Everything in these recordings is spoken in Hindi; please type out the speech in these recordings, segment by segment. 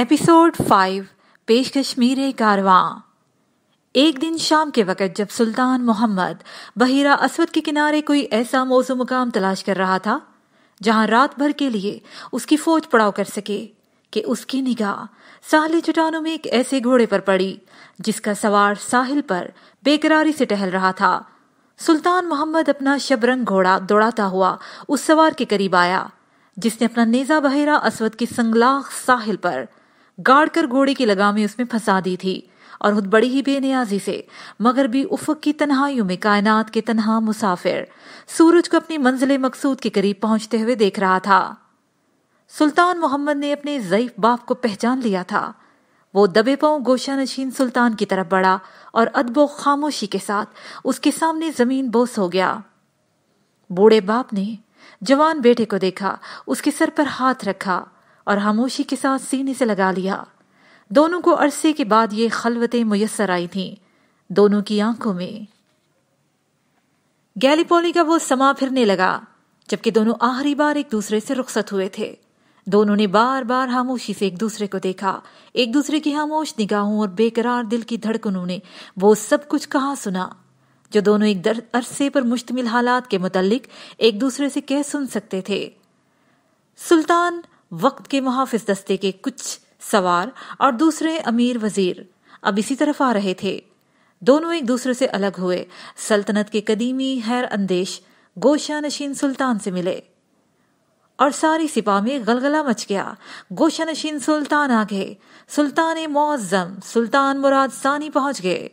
एपिसोड फाइव पेश कश्मीर कारवां एक दिन शाम के वक़्त जब सुल्तान मोहम्मद बहिरा असवद के किनारे कोई ऐसा मौजू मुकाम तलाश कर रहा था जहां रात भर के लिए उसकी फौज पड़ाव कर सके कि उसकी निगाह साहली चट्टानों में एक ऐसे घोड़े पर पड़ी जिसका सवार साहिल पर बेकरारी से टहल रहा था सुल्तान मोहम्मद अपना शबरंग घोड़ा दौड़ाता हुआ उस सवार के करीब आया जिसने अपना नेजा बहिरा असवद की संगलाख साहिल पर गाड़कर घोड़े की लगामी उसमें फंसा दी थी और खुद बड़ी ही बेनियाजी से मगर भी उफक की तनहाइयों में कायनात के तनहा मुसाफिर सूरज को अपनी मंजिल मकसूद के करीब पहुंचते हुए देख रहा था सुल्तान मोहम्मद ने अपने जईफ बाप को पहचान लिया था वो दबे पाओ गोशा नशीन सुल्तान की तरफ बढ़ा और अदबो खामोशी के साथ उसके सामने जमीन बोस हो गया बूढ़े बाप ने जवान बेटे को देखा उसके सर पर हाथ रखा और खामोशी के साथ सीने से लगा लिया दोनों को अरसे के बाद ये खलवते मुयसर आई थीं दोनों की आंखों में गैलीपोली का वो समा फिरने लगा जबकि दोनों आखिरी बार एक दूसरे से रुखसत हुए थे दोनों ने बार बार खामोशी से एक दूसरे को देखा एक दूसरे की खामोश निगाहों और बेकरार दिल की धड़कनों ने वो सब कुछ कहा सुना जो दोनों एक दर अरसे पर मुश्तमिल हालात के मुतालिक एक दूसरे से कह सुन सकते थे सुल्तान वक्त के मुहाफिज दस्ते के कुछ सवार और दूसरे अमीर वजीर अब इसी तरफ आ रहे थे दोनों एक दूसरे से अलग हुए सल्तनत के कदीमी हैर अंदेश गोशा नशीन सुल्तान से मिले और सारी सिपा में गलगला मच गया गोशा नशीन सुल्तान आ गए सुल्तान मुआजम सुल्तान मुराद सानी पहुंच गए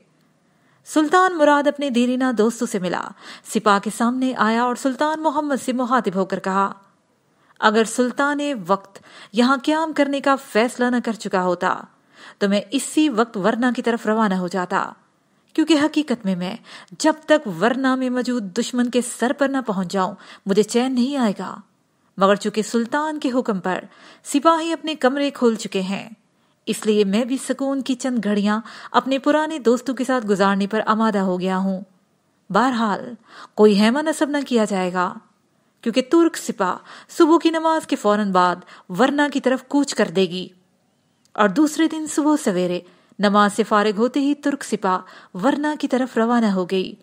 सुल्तान मुराद अपने दीरीना दोस्तों से मिला सिपा के सामने आया और सुल्तान मोहम्मद से मुहातिब होकर कहा अगर सुल्तान वक्त यहाँ क्याम करने का फैसला न कर चुका होता तो मैं इसी वक्त वरना की तरफ रवाना हो जाता क्योंकि हकीकत में मैं जब तक वरना में मौजूद दुश्मन के सर पर न पहुंच जाऊं मुझे चैन नहीं आएगा मगर चूंकि सुल्तान के हुक्म पर सिपाही अपने कमरे खोल चुके हैं इसलिए मैं भी सुकून की चंद घड़ियां अपने पुराने दोस्तों के साथ गुजारने पर आमादा हो गया हूं बहरहाल कोई हैमा नसब न किया जाएगा क्योंकि तुर्क सिपा सुबह की नमाज के फौरन बाद वरना की तरफ कूच कर देगी और दूसरे दिन सुबह सवेरे नमाज से फारिग होते ही तुर्क सिपा वरना की तरफ रवाना हो गई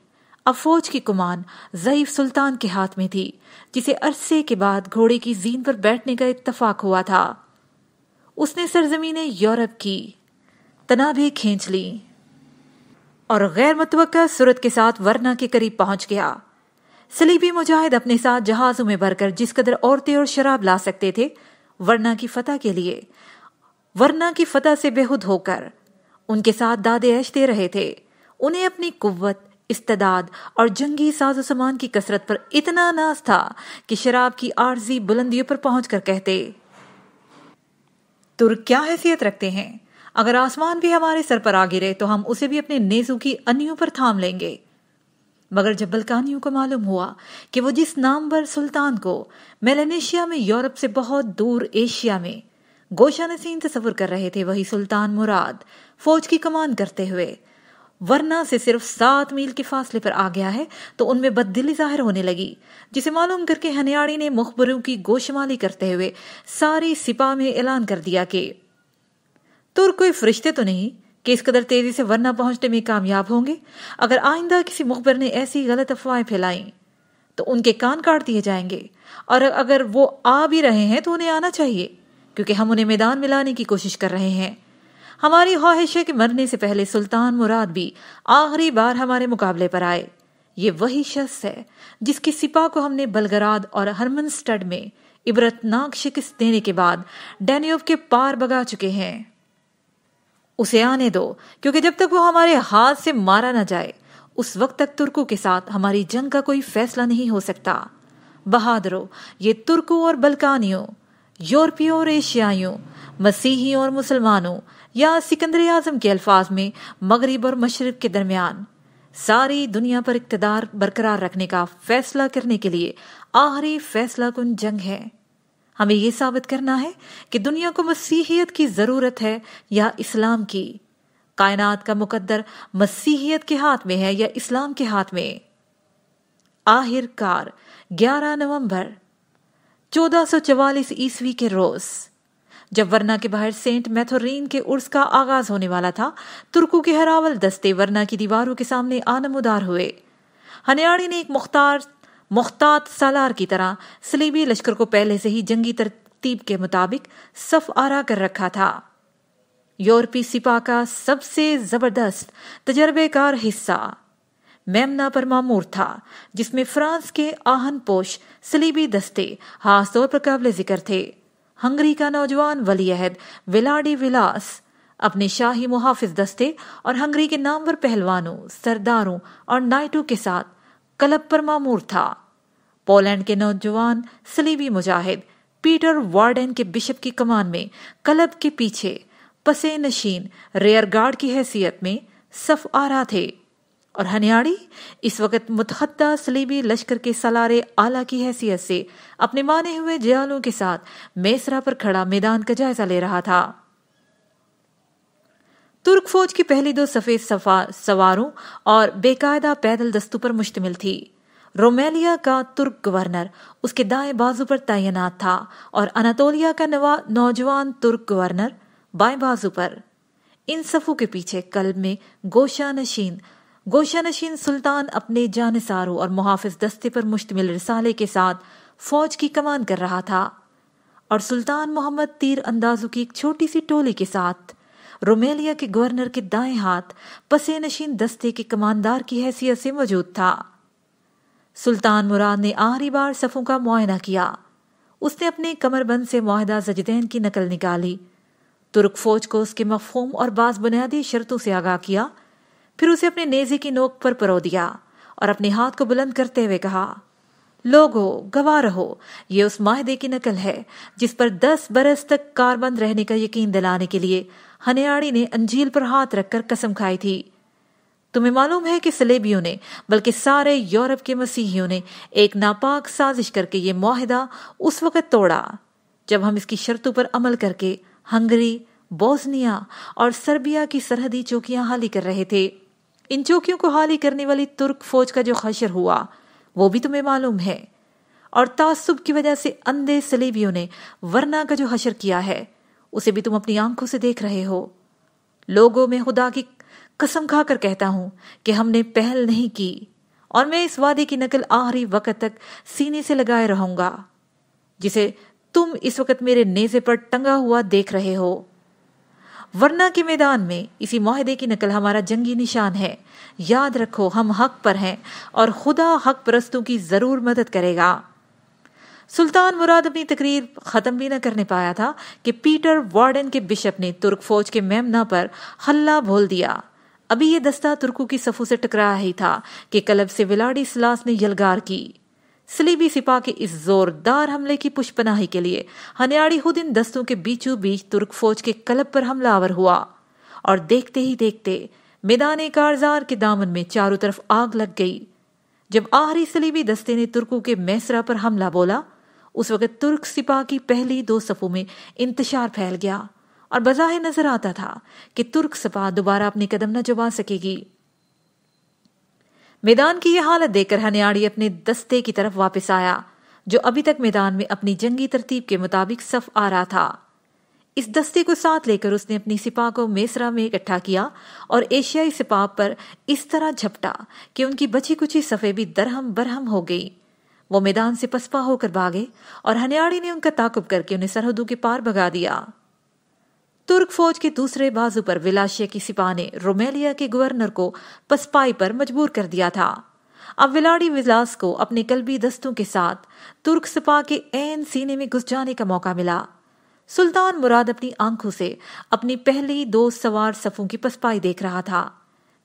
अब फौज की कुमान जईफ सुल्तान के हाथ में थी जिसे अरसे के बाद घोड़े की जीन पर बैठने का इत्तफाक हुआ था उसने सरजमीने यूरोप की तनाबे खींच ली और गैर मतवक सूरत के साथ वरना के करीब पहुंच गया सलीबी मुजाहिद अपने साथ जहाजों में भरकर जिस कदर औरतें और शराब ला सकते थे वरना की फतह के लिए वरना की फतह से बेहुद होकर उनके साथ दादे ऐश दे रहे थे उन्हें अपनी कुव्वत इस्तदाद और जंगी साजो सामान की कसरत पर इतना नाज था कि शराब की आर्जी बुलंदियों पर पहुंचकर कहते तुर्क क्या हैसियत रखते हैं अगर आसमान भी हमारे सर पर आ गिरे तो हम उसे भी अपने नेजू की अनियों पर थाम लेंगे मगर जब बल्कानियों को मालूम हुआ कि वो जिस नाम पर सुल्तान को मेलानेशिया में यूरोप से बहुत दूर एशिया में गोशान सीन तस्वुर कर रहे थे वही सुल्तान मुराद फौज की कमान करते हुए वरना से सिर्फ सात मील के फासले पर आ गया है तो उनमें बददिली जाहिर होने लगी जिसे मालूम करके हनियाड़ी ने मुखबरों की गोशमाली करते हुए सारी सिपा में ऐलान कर दिया कि तुर कोई फरिश्ते तो नहीं कि इस कदर तेजी से वरना पहुंचने में कामयाब होंगे अगर आइंदा किसी मुखबर ने ऐसी गलत अफवाहें फैलाई तो उनके कान काट दिए जाएंगे और अगर वो आ भी रहे हैं तो उन्हें आना चाहिए क्योंकि हम उन्हें मैदान में लाने की कोशिश कर रहे हैं हमारी ख्वाहिश है कि मरने से पहले सुल्तान मुराद भी आखिरी बार हमारे मुकाबले पर आए ये वही शख्स है जिसकी सिपा को हमने बलगराद और हरमन स्टड में इबरतनाक शिकस्त देने के बाद डेनियोव के पार बगा चुके हैं उसे आने दो क्योंकि जब तक वो हमारे हाथ से मारा ना जाए उस वक्त तक तुर्कों के साथ हमारी जंग का कोई फैसला नहीं हो सकता बहादुरों ये तुर्कों और बलकानियों यूरोपियों और एशियाइयों मसीही और मुसलमानों या सिकंदर आजम के अल्फाज में मगरब और मशरक के दरमियान सारी दुनिया पर इकतदार बरकरार रखने का फैसला करने के लिए आखिरी फैसला कुन जंग है हमें यह साबित करना है कि दुनिया को मसीहियत की ज़रूरत है या इस्लाम की कायनात का मुकद्दर मसीहियत के हाथ में है या इस्लाम के हाथ में आखिरकार 11 नवंबर 1444 ईस्वी के रोज जब वर्ना के बाहर सेंट मैथोरीन के उर्स का आगाज होने वाला था तुर्कू के हरावल दस्ते वर्ना की दीवारों के सामने आनमुदार हुए हनियाड़ी ने एक मुख्तार मुख्तात सालार की तरह सलीबी लश्कर को पहले से ही जंगी तरतीब के मुताबिक सफ आरा कर रखा था यूरोपी सिपा का सबसे जबरदस्त तजर्बेकार हिस्सा मेमना पर मामूर था जिसमें फ्रांस के आहन पोश सलीबी दस्ते खास तौर पर काबिल जिक्र थे हंगरी का नौजवान वली अहद विलाडी विलास अपने शाही मुहाफिज दस्ते और हंगरी के नामवर पहलवानों सरदारों और नाइटों के साथ कलब पर मामूर था पोलैंड के नौजवान सलीबी मुजाहिद पीटर वार्डन के बिशप की कमान में कलब के पीछे पसे नशीन रेयर गार्ड की हैसियत में सफ आ रहा थे और हनियाड़ी इस वक्त मुतहदा सलीबी लश्कर के सलारे आला की हैसियत से अपने माने हुए जयालों के साथ मेसरा पर खड़ा मैदान का जायजा ले रहा था तुर्क फौज की पहली दो सफेद सवारों और बेकायदा पैदल दस्तों पर मुश्तमिल थी रोमेलिया का तुर्क गवर्नर उसके दाएं बाजू पर तैनात था और अनातोलिया का नौजवान तुर्क गवर्नर बाएं बाजू पर इन सफों के पीछे कल्ब में गोशा नशीन गोशा नशीन सुल्तान अपने जानसारों और मुहाफिज दस्ते पर मुश्तमिल रिसाले के साथ फौज की कमान कर रहा था और सुल्तान मोहम्मद तीर अंदाजों की एक छोटी सी टोली के साथ रोमेलिया के गवर्नर के दाएं हाथ पसेनशीन दस्ते के कमानदार की हैसियत से मौजूद था सुल्तान मुराद ने आखिरी बार सफ़ों का मुआयना किया उसने अपने कमरबंद से माहदा जजदैन की नकल निकाली तुर्क फौज को उसके मफहूम और बास बुनियादी शर्तों से आगाह किया फिर उसे अपने नेजे की नोक पर परो दिया और अपने हाथ को बुलंद करते हुए कहा लोगो गवार हो ये उस माहदे की नकल है जिस पर दस बरस तक कारबंद रहने का यकीन दिलाने के लिए हनियाड़ी ने अंजील पर हाथ रखकर कसम खाई थी तुम्हें मालूम है कि सलेबियों ने बल्कि सारे यूरोप के मसीहियों ने एक नापाक साजिश करके ये माहिदा उस वक़्त तोड़ा जब हम इसकी शर्तों पर अमल करके हंगरी बोस्निया और सर्बिया की सरहदी चौकियां हाली कर रहे थे इन चौकियों को हाली करने वाली तुर्क फौज का जो खशर हुआ वो भी तुम्हें मालूम है और तासुब की वजह से अंधे सलीबियों ने वरना का जो हशर किया है उसे भी तुम अपनी आंखों से देख रहे हो लोगों में खुदा की कसम खाकर कहता हूं कि हमने पहल नहीं की और मैं इस वादे की नकल आखिरी वक्त तक सीने से लगाए रहूंगा जिसे तुम इस वक्त मेरे नेजे पर टंगा हुआ देख रहे हो वरना के मैदान में इसी माहदे की नकल हमारा जंगी निशान है याद रखो हम हक पर हैं और खुदा हक परस्तों की ज़रूर मदद करेगा सुल्तान मुराद अपनी तकरीर ख़त्म भी न करने पाया था कि पीटर वार्डन के बिशप ने तुर्क फौज के मेमना पर हल्ला बोल दिया अभी यह दस्ता तुर्कों की सफ़ों से टकरा ही था कि कलब से विलाडी सलास ने यलगार की सलीबी सिपा के इस जोरदार हमले की पुष्पनाही के लिए हनियाड़ी हुदिन दस्तों के बीचों बीच तुर्क फौज के कलब पर हमलावर हुआ और देखते ही देखते मैदान कारजार के दामन में चारों तरफ आग लग गई जब आहरी सलीबी दस्ते ने तुर्कों के मैसरा पर हमला बोला उस वक्त तुर्क सिपाह की पहली दो सफों में इंतजार फैल गया और बजाय नजर आता था कि तुर्क सिपाह दोबारा अपने कदम न जमा सकेगी मैदान की यह हालत देखकर हनियाड़ी अपने दस्ते की तरफ वापस आया जो अभी तक मैदान में अपनी जंगी तरतीब के मुताबिक सफ आ रहा था इस दस्ते को साथ लेकर उसने अपनी सिपाह को मेसरा में इकट्ठा किया और एशियाई सिपाह पर इस तरह झपटा कि उनकी बची कुची सफ़े भी दरहम बरहम हो गई वो मैदान से पसपा होकर भागे और हनियाड़ी ने उनका ताकुब करके उन्हें सरहदों के पार भगा दिया तुर्क फौज के दूसरे बाजू पर विलाशिया की सिपाह ने रोमेलिया के गवर्नर को पसपाई पर मजबूर कर दिया था अब विलाड़ी विलास को अपने कलबी दस्तों के साथ तुर्क सिपाह के एन सीने में घुस जाने का मौका मिला सुल्तान मुराद अपनी आंखों से अपनी पहली दो सवार सफों की पसपाई देख रहा था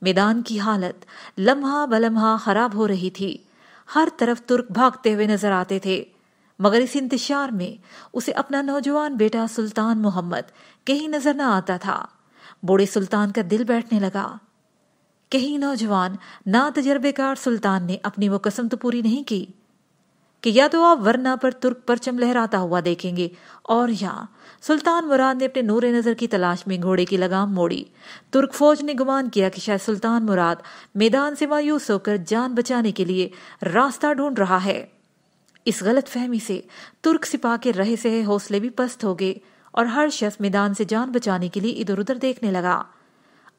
मैदान की हालत लम्हा बलम्हा खराब हो रही थी हर तरफ तुर्क भागते हुए नजर आते थे मगर इस इंतजार में उसे अपना नौजवान बेटा सुल्तान मोहम्मद कहीं नजर ना आता था बूढ़े सुल्तान का दिल बैठने लगा कहीं नौजवान ना तजर्बेकार सुल्तान ने अपनी वो कसम तो पूरी नहीं की कि या तो आप वरना पर तुर्क परचम लहराता हुआ देखेंगे और या सुल्तान मुराद ने अपने नूरे नज़र की तलाश में घोड़े की लगाम मोड़ी तुर्क फौज ने गुमान किया कि शायद सुल्तान मुराद मैदान से मायूस होकर जान बचाने के लिए रास्ता ढूंढ रहा है इस गलत फहमी से तुर्क सिपाह के रहे सहे हौसले भी पस्त हो गए और हर शख्स मैदान से जान बचाने के लिए इधर उधर देखने लगा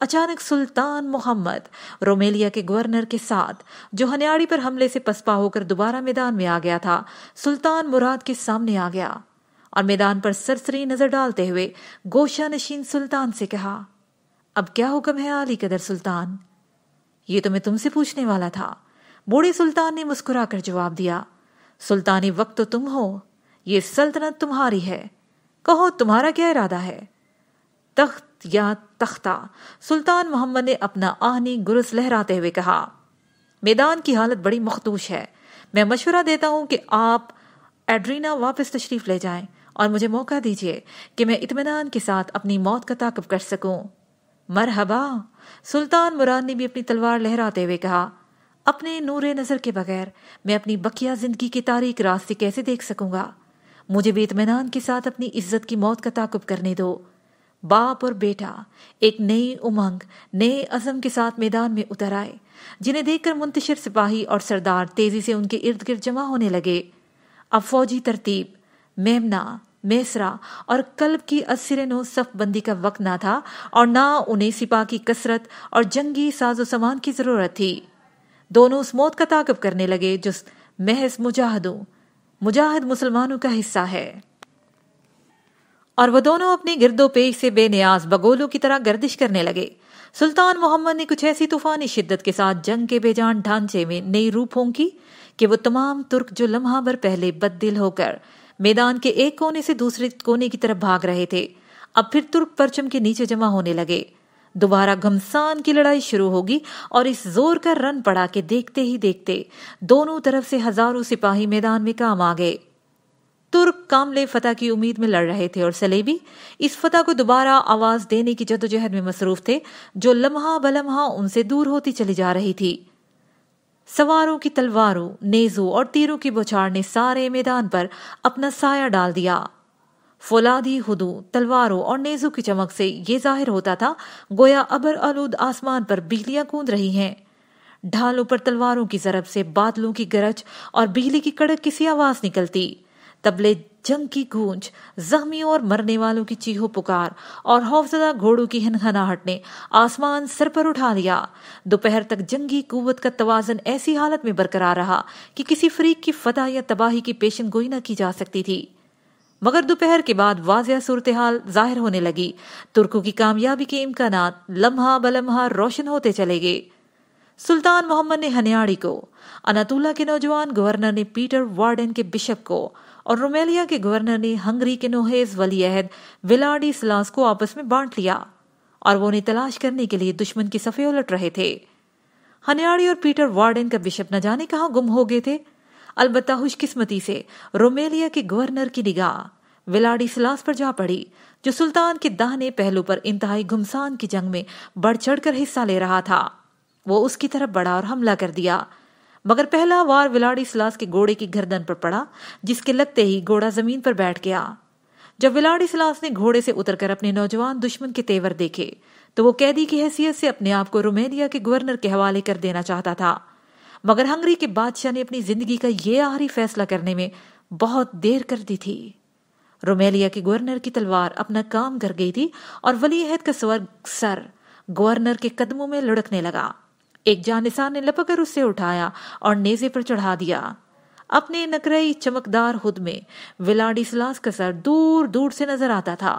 अचानक सुल्तान मोहम्मद रोमेलिया के गवर्नर के साथ जो हनियाड़ी पर हमले से पसपा होकर दोबारा मैदान में आ गया था सुल्तान मुराद के सामने आ गया और मैदान पर सरसरी नजर डालते हुए गोशा नशीन सुल्तान से कहा अब क्या हुक्म है आली कदर सुल्तान ये तो मैं तुमसे पूछने वाला था बूढ़े सुल्तान ने मुस्कुराकर जवाब दिया सुल्तानी वक्त तो तुम हो ये सल्तनत तुम्हारी है कहो तुम्हारा क्या इरादा है तख्त या तख्ता सुल्तान मोहम्मद ने अपना आहनी गुरस लहराते हुए कहा मैदान की हालत बड़ी मखदूश है मैं मशवरा देता हूं कि आप एड्रीना वापस तशरीफ ले जाएं और मुझे मौका दीजिए कि मैं इतमान के साथ अपनी मौत का ताकब कर सकूं मरहबा सुल्तान मुरान ने भी अपनी तलवार लहराते हुए कहा अपने नूर नज़र के बगैर मैं अपनी बकिया जिंदगी की तारीख रास्ते कैसे देख सकूंगा मुझे बेतमैनान के साथ अपनी इज्जत की मौत का ताकुब करने दो बाप और बेटा एक नई उमंग नए अजम के साथ मैदान में उतर आए जिन्हें देखकर मुंतशिर सिपाही और सरदार तेजी से उनके इर्द गिर्द जमा होने लगे अब फौजी तरतीब मेमना मेसरा और कल्ब की असर नो सफबंदी का वक्त ना था और ना उन्हें सिपा की कसरत और जंगी साजो सामान की जरूरत थी दोनों उस मौत का ताकब करने लगे जो महज मुजाहदों मुजाहिद मुसलमानों का हिस्सा है और वह दोनों अपने गिरदो पेश से बेनियाज बगोलों की तरह गर्दिश करने लगे सुल्तान मोहम्मद ने कुछ ऐसी तूफानी शिद्दत के साथ जंग के बेजान ढांचे में नई रूप होंगी कि वो तमाम तुर्क जो लम्हा भर पहले बददिल होकर मैदान के एक कोने से दूसरे कोने की तरफ भाग रहे थे अब फिर तुर्क परचम के नीचे जमा होने लगे दोबारा घमसान की लड़ाई शुरू होगी और इस जोर का रन पड़ा के देखते ही देखते दोनों तरफ से हजारों सिपाही मैदान में काम आ गए तुर्क कामले फतह की उम्मीद में लड़ रहे थे और सलेबी इस फतह को दोबारा आवाज देने की जदोजहद में मसरूफ थे जो लम्हा बलम्हा उनसे दूर होती चली जा रही थी सवारों की तलवारों नेजों और तीरों की बुछाड़ ने सारे मैदान पर अपना साया डाल दिया फौलादी हदू तलवारों और नेजों की चमक से ये जाहिर होता था गोया अबर आलूद आसमान पर बिजलियां कूद रही हैं ढालों पर तलवारों की जरब से बादलों की गरज और बिजली की कड़क की सी आवाज निकलती तबले जंग की गूंज जख्मियों और मरने वालों की चीहो पुकार और हौफजदा घोड़ों की हनहनाहट ने आसमान सर पर उठा लिया दोपहर तक जंगी कुवत का तवाजन ऐसी हालत में बरकरार रहा कि किसी फरीक की फतह या तबाही की पेशन गोई न की जा सकती थी मगर दोपहर के बाद वाजिया सूरत हाल जाहिर होने लगी तुर्कों की कामयाबी के इम्कान लम्हा बलम्हा रोशन होते चले गए सुल्तान मोहम्मद ने हनियाड़ी को अनातुला के नौजवान गवर्नर ने पीटर वार्डन के बिशप को और रोमेलिया के गवर्नर ने हंगरी के नोहेज वली अहद विलाडी सलास को आपस में बांट लिया और वो उन्हें तलाश करने के लिए दुश्मन की सफ़े उलट रहे थे हनियाड़ी और पीटर वार्डन का बिशप न जाने कहा गुम हो गए थे अलबत्ता खुशकिस्मती से रोमेलिया के गवर्नर की निगाह सिलास पर जा पड़ी जो सुल्तान के दाहने पहलू पर इंतहाई घुमसान की जंग में बढ़ चढ़कर हिस्सा ले रहा था वो उसकी तरफ बढ़ा और हमला कर दिया मगर पहला वार सिलास के घोड़े की गर्दन पर पड़ा जिसके लगते ही घोड़ा जमीन पर बैठ गया जब विलाडी सिलास ने घोड़े से उतरकर अपने नौजवान दुश्मन के तेवर देखे तो वो कैदी की हैसियत से अपने आप को रोमेनिया के गवर्नर के हवाले कर देना चाहता था मगर हंगरी के बादशाह ने अपनी जिंदगी का ये आहरी फैसला करने में बहुत देर कर दी थी रोमेलिया के गवर्नर की तलवार अपना काम कर गई थी और वली अहद का स्वर्ग सर गवर्नर के कदमों में लुढ़कने लगा एक जानिसान ने लपकर उसे उठाया और नेजे पर चढ़ा दिया अपने नकरई चमकदार हुद में विलाड़ी सलास का सर दूर दूर से नजर आता था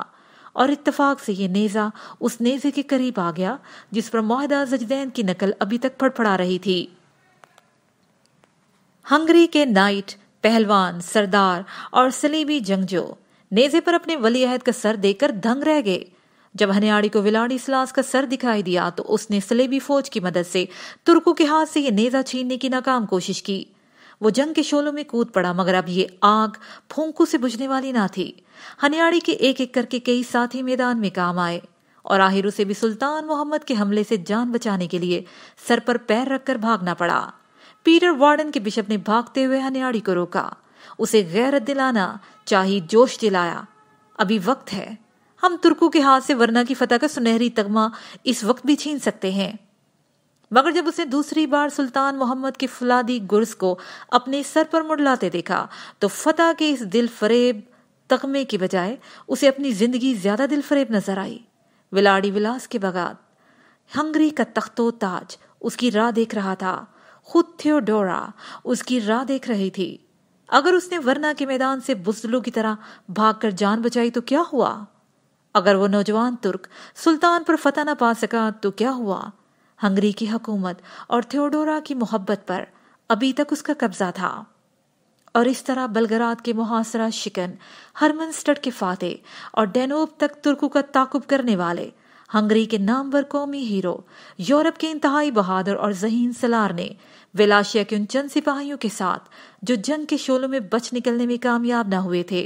और इत्तफाक से ये नेजा उस नेजे के करीब आ गया जिस पर मोहदा जजदैन की नकल अभी तक फड़फड़ा रही थी हंगरी के नाइट पहलवान सरदार और सलीबी जंगजो नेजे पर अपने वली अहद का सर देकर दंग रह गए जब हनियाड़ी को विलाड़ी सलास का सर दिखाई दिया तो उसने सलेबी फौज की मदद से तुर्कों के हाथ से यह नेजा छीनने की नाकाम कोशिश की वो जंग के शोलों में कूद पड़ा मगर अब ये आग फूंकू से बुझने वाली ना थी हनियाड़ी के एक एक करके कई साथी मैदान में काम आए और आहिर उसे भी सुल्तान मोहम्मद के हमले से जान बचाने के लिए सर पर पैर रखकर भागना पड़ा पीटर वार्डन के बिशप ने भागते हुए हनियाड़ी को रोका उसे गैरत दिलाना चाही जोश दिलाया अभी वक्त है हम तुर्कों के हाथ से वरना की फतह का सुनहरी तगमा इस वक्त भी छीन सकते हैं मगर जब उसने दूसरी बार सुल्तान मोहम्मद के फुलादी गुर्स को अपने सर पर मुड़लाते देखा तो फतह के इस दिल फरेब तकमे के बजाय उसे अपनी जिंदगी ज्यादा दिल फरेब नजर आई विलाड़ी विलास के बगात हंगरी का तख्तो ताज उसकी राह देख रहा था खुद थियोडोरा उसकी राह देख रही थी अगर उसने वरना के मैदान से बुजलू की तरह भागकर जान बचाई तो क्या हुआ अगर वो नौजवान तुर्क सुल्तान पर फतह न पा सका तो क्या हुआ हंगरी की हकूमत और थियोडोरा की मोहब्बत पर अभी तक उसका कब्जा था और इस तरह बलगरात के मुहासरा शिकन हरमन हरमनस्टड के फाते और डेनोब तक तुर्कों का ताकुब करने वाले हंगरी के नामवर कौमी हीरो यूरोप के इंतहाई बहादुर और जहीन सलार ने वेलाशिया के उन चंद सिपाहियों के साथ जो जंग के शोलों में बच निकलने में कामयाब ना हुए थे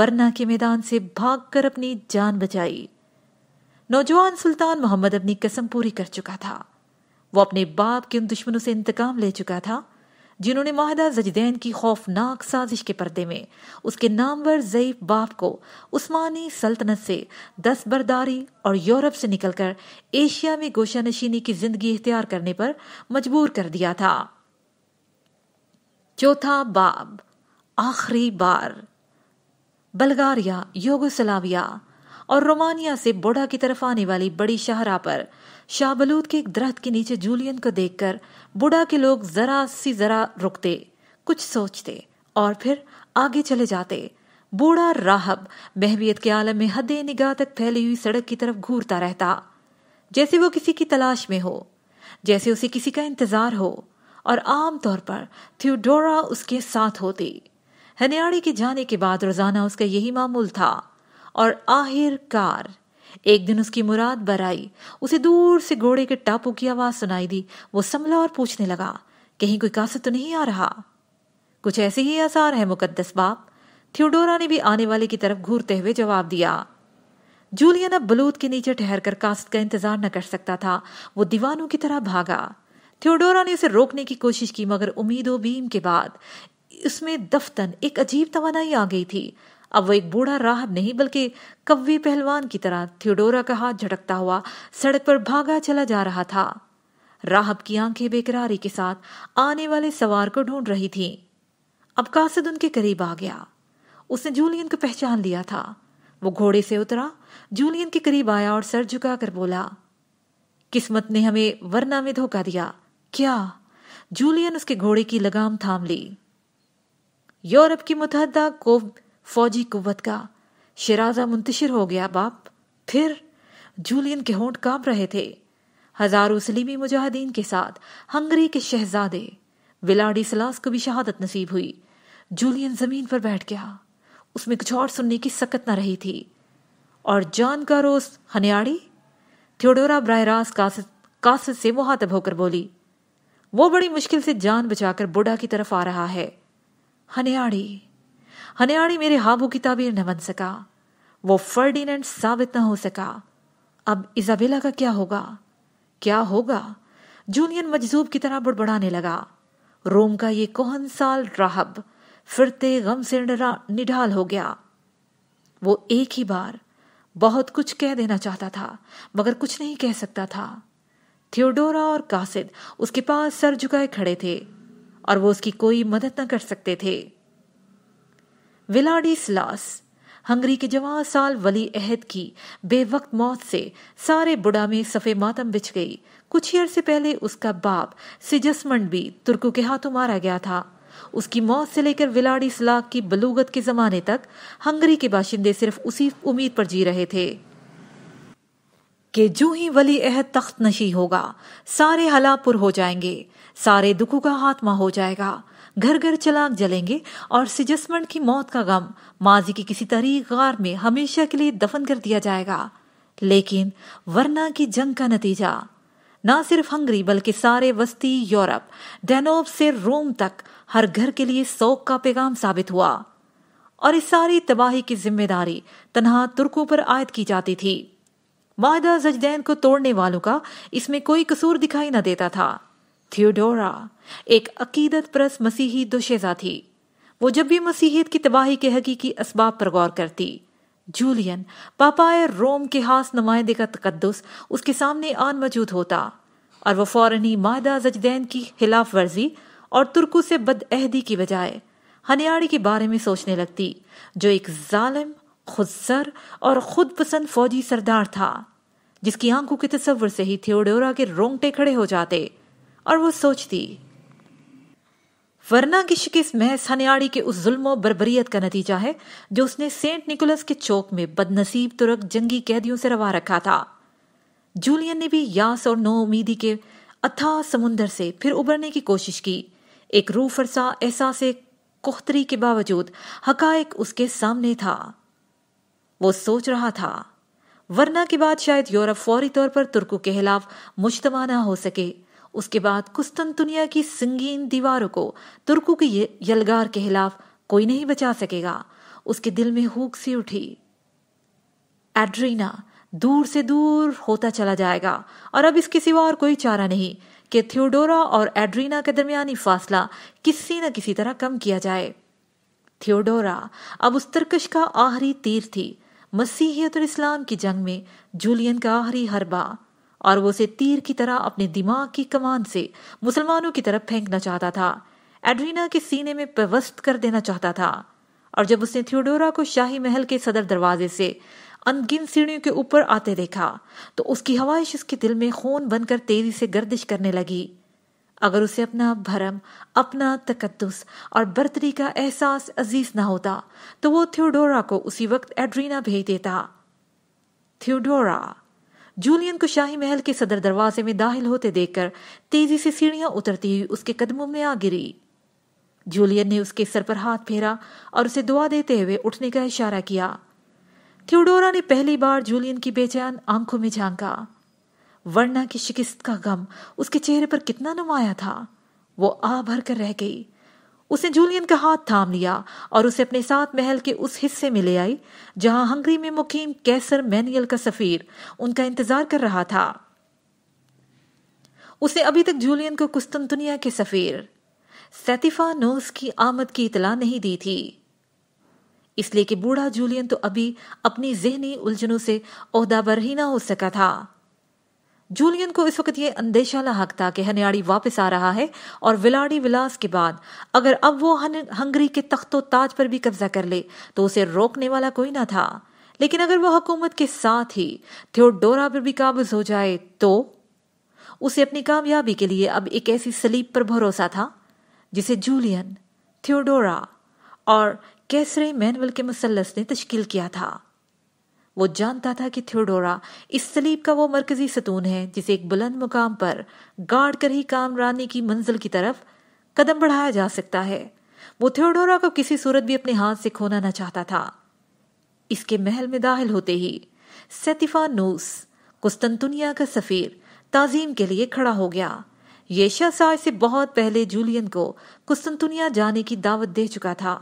वरना के मैदान से भागकर अपनी जान बचाई नौजवान सुल्तान मोहम्मद अपनी कसम पूरी कर चुका था वो अपने बाप के उन दुश्मनों से इंतकाम ले चुका था जिन्होंने माहदा जजदैन की खौफनाक साजिश के पर्दे में उसके नामवर ज़यीफ बाप को उस्मानी सल्तनत से दस्तबरदारी और यूरोप से निकलकर एशिया में गोशा नशीनी की जिंदगी इख्तियार करने पर मजबूर कर दिया था चौथा बाब आखिरी बार बल्गारिया योगोसलाविया और रोमानिया से बोडा की तरफ आने वाली बड़ी शहरा पर शाहबलूत के एक दरख्त के नीचे जूलियन को देखकर बुढ़ा के लोग जरा सी जरा रुकते कुछ सोचते और फिर आगे चले जाते बूढ़ा राहब महबियत के आलम में हद निगाह तक फैली हुई सड़क की तरफ घूरता रहता जैसे वो किसी की तलाश में हो जैसे उसे किसी का इंतजार हो और आम तौर पर थियोडोरा उसके साथ होती हनियाड़ी के जाने के बाद रोजाना उसका यही मामूल था और आखिरकार एक दिन उसकी मुराद बराई उसे दूर से घोड़े के टापू की आवाज सुनाई दी वो संभला और पूछने लगा कहीं कोई कासत तो नहीं आ रहा कुछ ऐसे ही आसार है मुकद्दस बाप थियोडोरा ने भी आने वाले की तरफ घूरते हुए जवाब दिया जूलियन अब बलूत के नीचे ठहर कर कास्त का इंतजार न कर सकता था वो दीवानों की तरह भागा थियोडोरा ने उसे रोकने की कोशिश की मगर उम्मीदों बीम के बाद उसमें दफ्तन एक अजीब तो आ गई थी अब वो एक बूढ़ा राहब नहीं बल्कि कव्वी पहलवान की तरह थियोडोरा का हाथ झटकता हुआ सड़क पर भागा चला जा रहा था राहब की आंखें बेकरारी के साथ आने वाले सवार को ढूंढ रही थी अब कासिद उनके करीब आ गया उसने जूलियन को पहचान लिया था वो घोड़े से उतरा जूलियन के करीब आया और सर झुकाकर बोला किस्मत ने हमें वरना में धोखा दिया क्या जूलियन उसके घोड़े की लगाम थाम ली यूरोप की मुतहदा कोव फौजी कुत का शराजा मुंतशिर हो गया बाप फिर जूलियन के होंठ कांप रहे थे हजारों सलीमी मुजाहिदीन के साथ हंगरी के शहजादे विलाडी सलास को भी शहादत नसीब हुई जूलियन जमीन पर बैठ गया उसमें कुछ और सुनने की सकत न रही थी और जान का रोस हनियाड़ी थियोडोरा ब्राहरास कासत कासत से मुहातब होकर बोली वो बड़ी मुश्किल से जान बचाकर बुढ़ा की तरफ आ रहा है हनियाड़ी हनियाणी मेरे हाबू की ताबीर न बन सका वो फर्डिनेंड साबित न हो सका अब इजाबेला का क्या होगा क्या होगा जूनियन मजजूब की तरह बुड़बड़ाने लगा रोम का ये कोहन साल राहब फिरते गम से निढाल हो गया वो एक ही बार बहुत कुछ कह देना चाहता था मगर कुछ नहीं कह सकता था थियोडोरा और कासिद उसके पास सर झुकाए खड़े थे और वो उसकी कोई मदद न कर सकते थे विलाडिसलास हंगरी के जवान साल वली अहद की बेवक्त मौत से सारे बुढ़ा में सफ़े मातम बिछ गई कुछ ही अरसे पहले उसका बाप सिजसमंड भी तुर्कों के हाथों मारा गया था उसकी मौत से लेकर विलाडी सलाक की बलूगत के जमाने तक हंगरी के बाशिंदे सिर्फ उसी उम्मीद पर जी रहे थे कि जो ही वली अहद तख्त नशी होगा सारे हलापुर हो जाएंगे सारे दुखों का हाथमा हो जाएगा घर घर चलाक जलेंगे और सिजस्मंड की मौत का गम माजी की किसी तरीक गार में हमेशा के लिए दफन कर दिया जाएगा लेकिन वरना की जंग का नतीजा न सिर्फ हंगरी बल्कि सारे वस्ती यूरोप डेनोब से रोम तक हर घर के लिए शोक का पैगाम साबित हुआ और इस सारी तबाही की जिम्मेदारी तनहा तुर्कों पर आयद की जाती थी वायदा जजदैन को तोड़ने वालों का इसमें कोई कसूर दिखाई न देता था थियोडोरा एक अकीदत प्रस मसीही दुशेजा थी वो जब भी मसीहियत की तबाही के हकीकी इसबाब पर गौर करती जूलियन पापाए रोम के हास नुमाइंदे का तकदस उसके सामने आन मौजूद होता और वह फौरन ही माहदा जजदैन की खिलाफ वर्जी और तुर्कों से बदअहदी की बजाय हनियाड़ी के बारे में सोचने लगती जो एक जालिम खुदसर और खुद पसंद फौजी सरदार था जिसकी आंखों के तस्वर से ही थियोडोरा के रोंगटे खड़े हो जाते और वो सोचती वरना की शिकस्त महज हनियाड़ी के उस जुल्म बरबरीत का नतीजा है जो उसने सेंट निकोलस के चौक में बदनसीब तुरक जंगी कैदियों से रवा रखा था जूलियन ने भी यास और नो उम्मीदी के अथाह समुंदर से फिर उबरने की कोशिश की एक रू फरसा एहसास कोख्तरी के बावजूद हकायक उसके सामने था वो सोच रहा था वरना के बाद शायद यूरोप फौरी तौर पर तुर्कों के खिलाफ मुश्तमाना ना हो सके उसके बाद कुस्तंतुनिया की संगीन दीवारों को तुर्कों के यलगार के खिलाफ कोई नहीं बचा सकेगा उसके दिल में हूक सी उठी एड्रीना दूर से दूर होता चला जाएगा और अब इसके सिवा और कोई चारा नहीं कि थियोडोरा और एड्रीना के दरमियानी फासला किसी न किसी तरह कम किया जाए थियोडोरा अब उस तर्कश का आखिरी तीर थी मसीहियत और इस्लाम की जंग में जूलियन का आहरी हरबा और वो उसे तीर की तरह अपने दिमाग की कमान से मुसलमानों की तरफ फेंकना चाहता था एड्रीना के सीने में पेवस्त कर देना चाहता था और जब उसने थियोडोरा को शाही महल के सदर दरवाजे से अनगिन सीढ़ियों के ऊपर आते देखा तो उसकी हवाइश उसके दिल में खून बनकर तेजी से गर्दिश करने लगी अगर उसे अपना भरम अपना तकदस और बर्तरी का एहसास अजीज ना होता तो वो थियोडोरा को उसी वक्त एड्रीना भेज देता थियोडोरा जूलियन को शाही महल के सदर दरवाजे में दाखिल होते देखकर तेजी से सीढ़ियां उतरती हुई उसके कदमों में आ गिरी जूलियन ने उसके सर पर हाथ फेरा और उसे दुआ देते हुए उठने का इशारा किया थियोडोरा ने पहली बार जूलियन की बेचैन आंखों में झांका वर्णा की शिकस्त का गम उसके चेहरे पर कितना नुमाया था वो आ भर कर रह गई उसने जूलियन का हाथ थाम लिया और उसे अपने साथ महल के उस हिस्से में ले आई जहां हंगरी में मुकीम कैसर मैनियल का सफीर उनका इंतजार कर रहा था उसने अभी तक जूलियन को कुस्तंतुनिया के सफीर सैतिफा नोस की आमद की इतला नहीं दी थी इसलिए कि बूढ़ा जूलियन तो अभी अपनी जहनी उलझनों से ओहदा बरही ना हो सका था जूलियन को इस वक्त ये अंदेशा लाक था कि हनियाड़ी वापस आ रहा है और विलाडी विलास के बाद अगर अब वो हंगरी के तख्तो ताज पर भी कब्जा कर ले तो उसे रोकने वाला कोई ना था लेकिन अगर वह हुकूमत के साथ ही थियोडोरा पर भी काबज हो जाए तो उसे अपनी कामयाबी के लिए अब एक ऐसी सलीब पर भरोसा था जिसे जूलियन थियोडोरा और कैसरे मैनवल के मुसलस ने तश्कील किया था वो जानता था कि थ्योडोरा इस सलीब का वो मरकजी सतून है जिसे एक बुलंद मुकाम पर गाड़ कर ही कामरानी की मंजिल की तरफ कदम बढ़ाया जा सकता है वो थ्योडोरा को किसी सूरत भी अपने हाथ से खोना ना चाहता था इसके महल में दाखिल होते ही सतीफा नूस कुस्तंतुनिया का सफीर ताजीम के लिए खड़ा हो गया ये शाह से बहुत पहले जूलियन को कुस्तंतुनिया जाने की दावत दे चुका था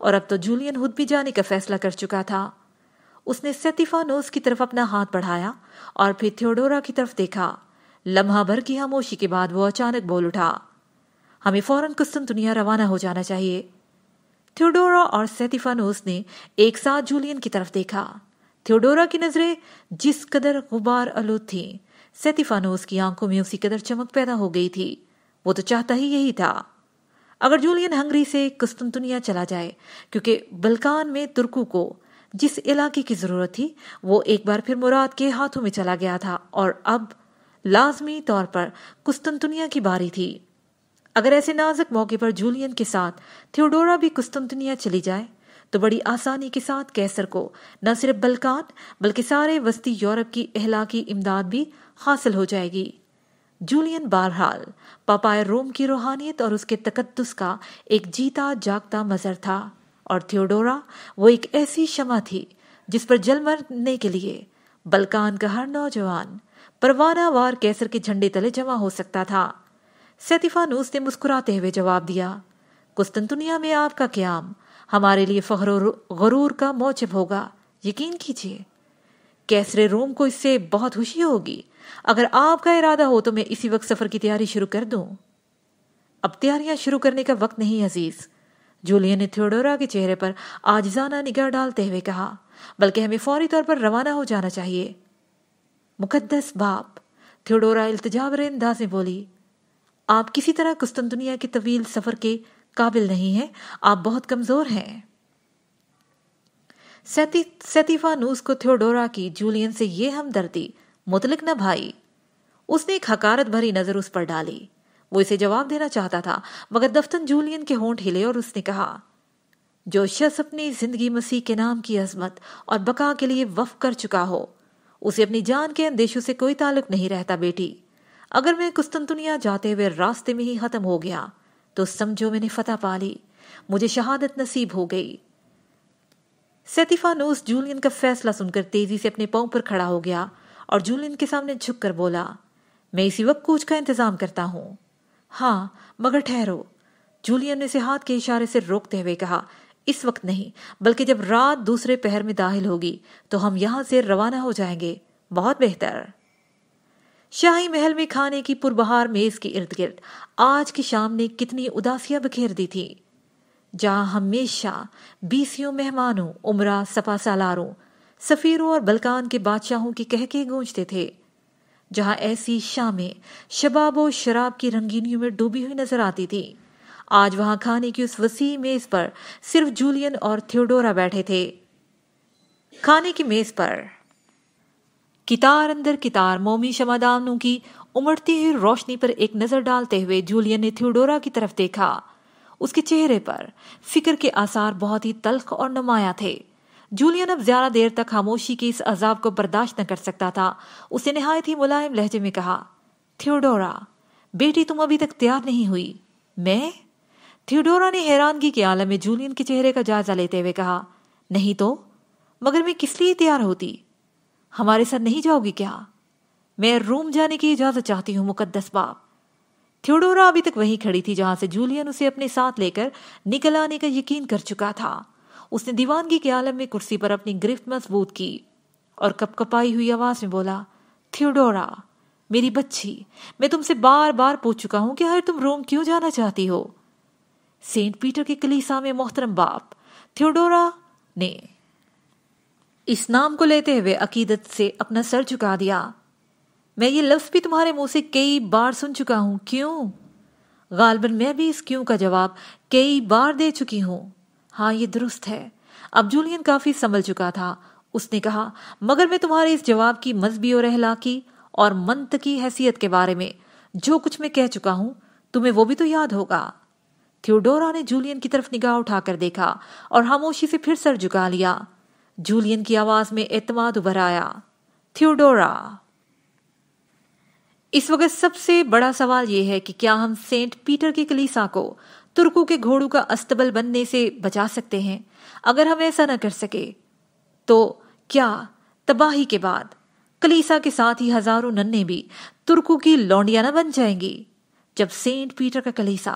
और अब तो जूलियन खुद भी जाने का फैसला कर चुका था उसने सेतिफानोस की तरफ अपना हाथ बढ़ाया और फिर थियोडोरा की तरफ देखा लम्हा भर की खामोशी के बाद वो अचानक बोल उठा हमें फौरन दुनिया रवाना हो जाना चाहिए थियोडोरा और सेतिफानोस ने एक साथ जूलियन की तरफ देखा थियोडोरा की नजरें जिस कदर गुबार आलूद थी सेतिफानोस की आंखों में उसी कदर चमक पैदा हो गई थी वो तो चाहता ही यही था अगर जूलियन हंगरी से कुस्तुनतुनिया चला जाए क्योंकि बल्कान में तुर्कू को जिस इलाके की जरूरत थी वो एक बार फिर मुराद के हाथों में चला गया था और अब लाजमी तौर पर कुस्तंतुनिया की बारी थी अगर ऐसे नाजुक मौके पर जूलियन के साथ थियोडोरा भी कुस्तंतुनिया चली जाए तो बड़ी आसानी के साथ कैसर को न सिर्फ बलकान बल्कि सारे वस्ती यूरोप की अहला की इमदाद भी हासिल हो जाएगी जूलियन बहरहाल पापाए रोम की रूहानियत और उसके तकदस का एक जीता जागता मजर था और थियोडोरा वो एक ऐसी क्षमा थी जिस पर जल मरने के लिए बलकान का हर नौजवान परवाना वार कैसर के झंडे तले जमा हो सकता था सैतिफानूस ने मुस्कुराते हुए जवाब दिया कुस्तंतुनिया में आपका क्याम हमारे लिए फखर गरूर का मौजब होगा यकीन कीजिए कैसरे रोम को इससे बहुत खुशी होगी अगर आपका इरादा हो तो मैं इसी वक्त सफर की तैयारी शुरू कर दूं अब तैयारियां शुरू करने का वक्त नहीं अजीज जूलियन ने थियोडोरा के चेहरे पर आजिजाना निगाह डालते हुए कहा बल्कि हमें फौरी तौर पर रवाना हो जाना चाहिए मुकद्दस बाप थियोडोरा इल्तजाब रेंदा से बोली आप किसी तरह दुनिया के तवील सफर के काबिल नहीं हैं आप बहुत कमजोर हैं सतीफा नूस को थियोडोरा की जूलियन से यह हमदर्दी मुतलक न भाई उसने एक हकारत भरी नजर उस पर डाली वो इसे जवाब देना चाहता था मगर दफ्तन जूलियन के होंठ हिले और उसने कहा जो शख्स अपनी जिंदगी मसीह के नाम की अजमत और बका के लिए वफ कर चुका हो उसे अपनी जान के अंदेशों से कोई ताल्लुक नहीं रहता बेटी अगर मैं कुस्तंतुनिया जाते हुए रास्ते में ही खत्म हो गया तो समझो मैंने फतह पा ली मुझे शहादत नसीब हो गई सेतिफानोस जूलियन का फैसला सुनकर तेजी से अपने पांव पर खड़ा हो गया और जूलियन के सामने झुककर बोला मैं इसी वक्त कूच का इंतजाम करता हूं हाँ मगर ठहरो जूलियन ने उसे हाथ के इशारे से रोकते हुए कहा इस वक्त नहीं बल्कि जब रात दूसरे पहर में दाखिल होगी तो हम यहां से रवाना हो जाएंगे बहुत बेहतर शाही महल में खाने की पुरबहार मेज के इर्द गिर्द आज की शाम ने कितनी उदासियां बखेर दी थी जहां हमेशा बीसियों मेहमानों उमरा सपा सालारों सफीरों और बलकान के बादशाहों की कहके गूंजते थे जहां ऐसी शामें शबाब और शराब की रंगीनियों में डूबी हुई नजर आती थी आज वहां खाने की उस वसी मेज पर सिर्फ जूलियन और थियोडोरा बैठे थे खाने की मेज पर कितार अंदर कितार मोमी शमादानों की उमड़ती हुई रोशनी पर एक नजर डालते हुए जूलियन ने थियोडोरा की तरफ देखा उसके चेहरे पर फिक्र के आसार बहुत ही तल्ख और नुमाया थे जूलियन अब ज्यादा देर तक खामोशी के इस अजाब को बर्दाश्त न कर सकता था उसे नहायत ही मुलायम लहजे में कहा थियोडोरा बेटी तुम अभी तक तैयार नहीं हुई मैं थियोडोरा ने हैरानगी के आलम में जूलियन के चेहरे का जायजा लेते हुए कहा नहीं तो मगर मैं किस लिए तैयार होती हमारे साथ नहीं जाओगी क्या मैं रूम जाने की इजाजत चाहती हूँ मुकद्दस बाप थियोडोरा अभी तक वहीं खड़ी थी जहां से जूलियन उसे अपने साथ लेकर निकल आने का यकीन कर चुका था उसने दीवानगी के आलम में कुर्सी पर अपनी गिरफ्त मजबूत की और कपकपाई हुई आवाज में बोला थियोडोरा मेरी बच्ची मैं तुमसे बार बार पूछ चुका हूं कि हर तुम रोम क्यों जाना चाहती हो सेंट पीटर के कलीसा में मोहतरम बाप थियोडोरा ने इस नाम को लेते हुए अकीदत से अपना सर झुका दिया मैं ये लफ्ज़ भी तुम्हारे मुंह से कई बार सुन चुका हूं क्यों गालबन मैं भी इस क्यों का जवाब कई बार दे चुकी हूं हाँ ये दुरुस्त है अब जूलियन काफी संभल चुका था उसने कहा मगर मैं तुम्हारे इस जवाब की मजबी और अहलाकी और मंत की हैसियत के बारे में जो कुछ मैं कह चुका हूं तुम्हें वो भी तो याद होगा थियोडोरा ने जूलियन की तरफ निगाह उठाकर देखा और खामोशी से फिर सर झुका लिया जूलियन की आवाज में एतमाद उभर आया थियोडोरा इस वक्त सबसे बड़ा सवाल यह है कि क्या हम सेंट पीटर की कलीसा को तुर्कों के घोड़ों का अस्तबल बनने से बचा सकते हैं अगर हम ऐसा न कर सके तो क्या तबाही के बाद कलीसा के साथ ही हजारों नन्हे भी तुर्कों की लौंडिया न बन जाएंगी जब सेंट पीटर का कलीसा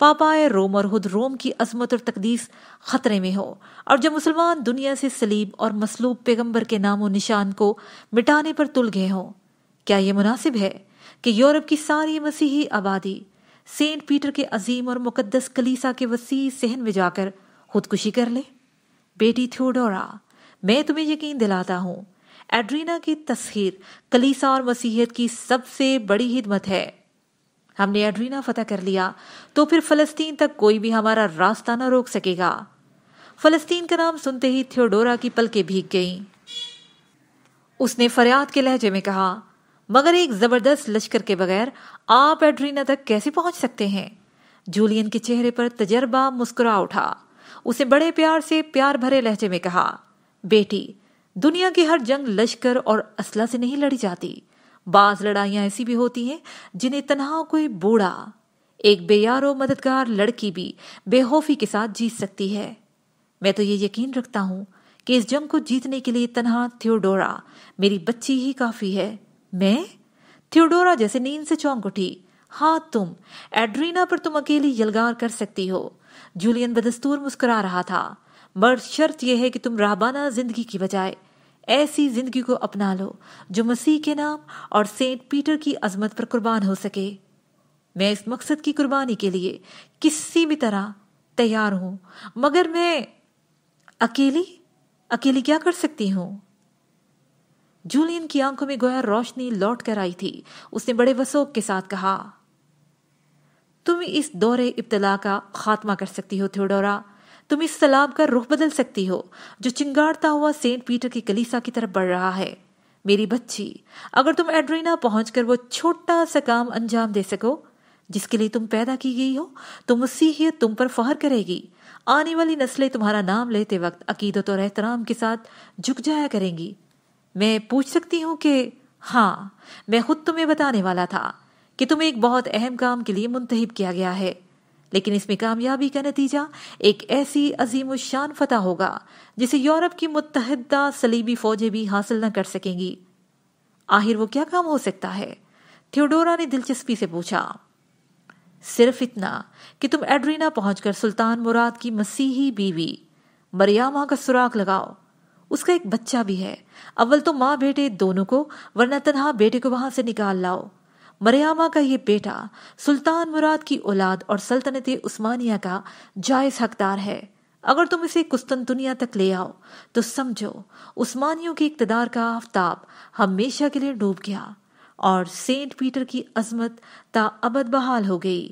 पापाए रोम और खुद रोम की अजमत और तकदीस खतरे में हो और जब मुसलमान दुनिया से सलीब और मसलूब पैगंबर के नामो निशान को मिटाने पर तुल गए हों क्या यह मुनासिब है कि यूरोप की सारी मसीही आबादी सेंट पीटर के अजीम और मुकद्दस कलीसा के वसी सहन में जाकर खुदकुशी कर ले बेटी थ्योडोरा मैं तुम्हें यकीन दिलाता हूं एड्रीना की तस्खीर कलीसा और मसीहत की सबसे बड़ी हिदमत है हमने एड्रीना फतह कर लिया तो फिर फलस्तीन तक कोई भी हमारा रास्ता ना रोक सकेगा फलस्तीन का नाम सुनते ही थियोडोरा की पलकें भीग गईं उसने फरियाद के लहजे में कहा मगर एक जबरदस्त लश्कर के बगैर आप एड्रीना तक कैसे पहुंच सकते हैं जूलियन के चेहरे पर तजर्बा मुस्कुरा उठा उसे बड़े प्यार से प्यार भरे लहजे में कहा बेटी दुनिया की हर जंग लश्कर और असला से नहीं लड़ी जाती बाज लड़ाइयां ऐसी भी होती हैं जिन्हें तनहा कोई बूढ़ा एक बेयारो मददगार लड़की भी बेहोफी के साथ जीत सकती है मैं तो ये यकीन रखता हूं कि इस जंग को जीतने के लिए तनहा थियोडोरा मेरी बच्ची ही काफी है मैं थियोडोरा जैसे नींद से चौंक उठी हाँ तुम एड्रीना पर तुम अकेली यलगार कर सकती हो जूलियन बदस्तूर मुस्कुरा रहा था मगर शर्त यह है कि तुम राबाना जिंदगी की बजाय ऐसी जिंदगी को अपना लो जो मसीह के नाम और सेंट पीटर की अजमत पर कुर्बान हो सके मैं इस मकसद की कुर्बानी के लिए किसी भी तरह तैयार हूं मगर मैं अकेली अकेली क्या कर सकती हूं जूलियन की आंखों में गोया रोशनी लौट कर आई थी उसने बड़े वसोक के साथ कहा तुम इस दौरे इब्तला का खात्मा कर सकती हो थ्योडोरा तुम इस सलाब का रुख बदल सकती हो जो चिंगारता हुआ सेंट पीटर की कलीसा की तरफ बढ़ रहा है मेरी बच्ची अगर तुम एड्रीना पहुंचकर वो छोटा सा काम अंजाम दे सको जिसके लिए तुम पैदा की गई हो तो मसीहियत तुम पर फहर करेगी आने वाली नस्लें तुम्हारा नाम लेते वक्त अकीदत और एहतराम के साथ झुक जाया करेंगी मैं पूछ सकती हूँ कि हाँ मैं खुद तुम्हें बताने वाला था कि तुम्हें एक बहुत अहम काम के लिए मुंतब किया गया है लेकिन इसमें कामयाबी का नतीजा एक ऐसी अजीम शान फतह होगा जिसे यूरोप की मुतहदा सलीबी फौजें भी हासिल न कर सकेंगी आखिर वो क्या काम हो सकता है थियोडोरा ने दिलचस्पी से पूछा सिर्फ इतना कि तुम एड्रीना पहुंचकर सुल्तान मुराद की मसीही बीवी मरियामा का सुराग लगाओ उसका एक बच्चा भी है अव्वल तो माँ बेटे दोनों को वरना तनहा बेटे को वहां से निकाल लाओ मरियामा का ये बेटा सुल्तान मुराद की औलाद और सल्तनत उस्मानिया का जायज हकदार है अगर तुम इसे कुस्तनतुनिया तक ले आओ तो समझो उस्मानियों के इकतदार का आफ्ताब हमेशा के लिए डूब गया और सेंट पीटर की अजमत ता अब बहाल हो गई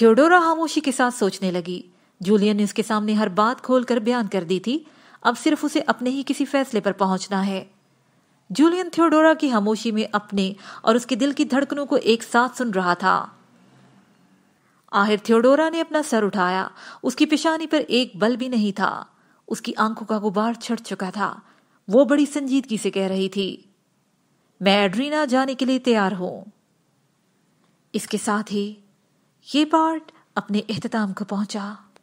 थियोडोरा खामोशी के साथ सोचने लगी जूलियन ने उसके सामने हर बात खोलकर बयान कर दी थी अब सिर्फ उसे अपने ही किसी फैसले पर पहुंचना है जूलियन थियोडोरा की खामोशी में अपने और उसके दिल की धड़कनों को एक साथ सुन रहा था आहिर थियोडोरा ने अपना सर उठाया उसकी पेशानी पर एक बल भी नहीं था उसकी आंखों का गुबार छट चुका था वो बड़ी संजीदगी से कह रही थी मैं एड्रीना जाने के लिए तैयार हूं इसके साथ ही ये पार्ट अपने अहतमाम को पहुंचा